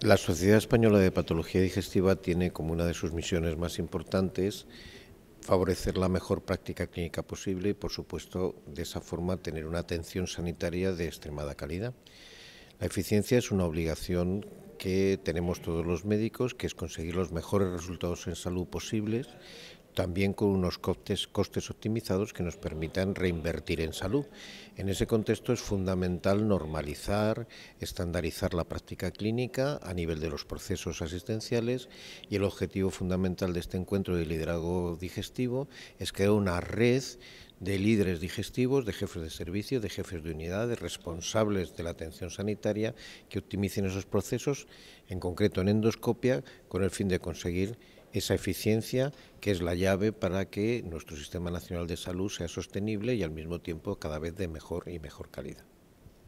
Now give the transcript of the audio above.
La Sociedad Española de Patología Digestiva tiene como una de sus misiones más importantes favorecer la mejor práctica clínica posible y, por supuesto, de esa forma tener una atención sanitaria de extremada calidad. La eficiencia es una obligación que tenemos todos los médicos, que es conseguir los mejores resultados en salud posibles, también con unos costes, optimizados que nos permitan reinvertir en salud. En ese contexto es fundamental normalizar, estandarizar la práctica clínica a nivel de los procesos asistenciales y el objetivo fundamental de este encuentro de liderazgo digestivo es crear una red de líderes digestivos, de jefes de servicio, de jefes de unidad, de responsables de la atención sanitaria que optimicen esos procesos, en concreto en endoscopia, con el fin de conseguir esa eficiencia que es la llave para que nuestro Sistema Nacional de Salud sea sostenible y al mismo tiempo cada vez de mejor y mejor calidad.